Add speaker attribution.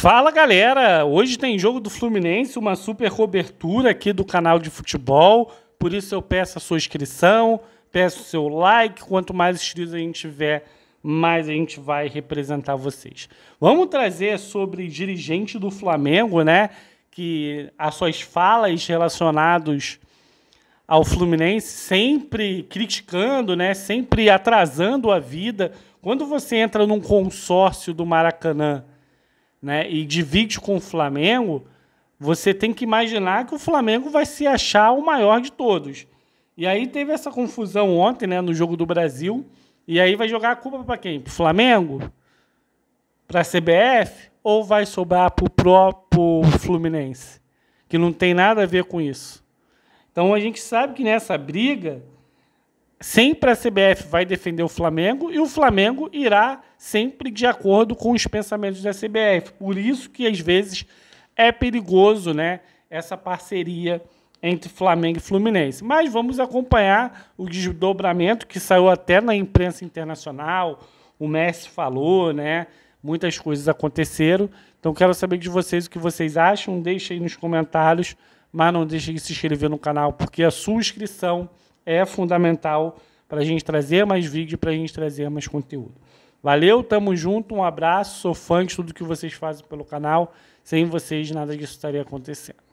Speaker 1: Fala galera! Hoje tem jogo do Fluminense, uma super cobertura aqui do canal de futebol. Por isso eu peço a sua inscrição, peço o seu like. Quanto mais inscritos a gente tiver, mais a gente vai representar vocês. Vamos trazer sobre dirigente do Flamengo, né? Que as suas falas relacionadas ao Fluminense, sempre criticando, né? Sempre atrasando a vida. Quando você entra num consórcio do Maracanã né, e divide com o Flamengo, você tem que imaginar que o Flamengo vai se achar o maior de todos. E aí teve essa confusão ontem, né, no jogo do Brasil, e aí vai jogar a culpa para quem? Para o Flamengo? Para a CBF? Ou vai sobrar para o próprio Fluminense? Que não tem nada a ver com isso. Então a gente sabe que nessa briga Sempre a CBF vai defender o Flamengo e o Flamengo irá sempre de acordo com os pensamentos da CBF. Por isso que às vezes é perigoso, né, essa parceria entre Flamengo e Fluminense. Mas vamos acompanhar o desdobramento que saiu até na imprensa internacional. O Messi falou, né? Muitas coisas aconteceram. Então quero saber de vocês o que vocês acham. Deixe aí nos comentários, mas não deixe de se inscrever no canal, porque a sua inscrição é fundamental para a gente trazer mais vídeo, para a gente trazer mais conteúdo. Valeu, tamo junto, um abraço, sou fã de tudo que vocês fazem pelo canal. Sem vocês, nada disso estaria acontecendo.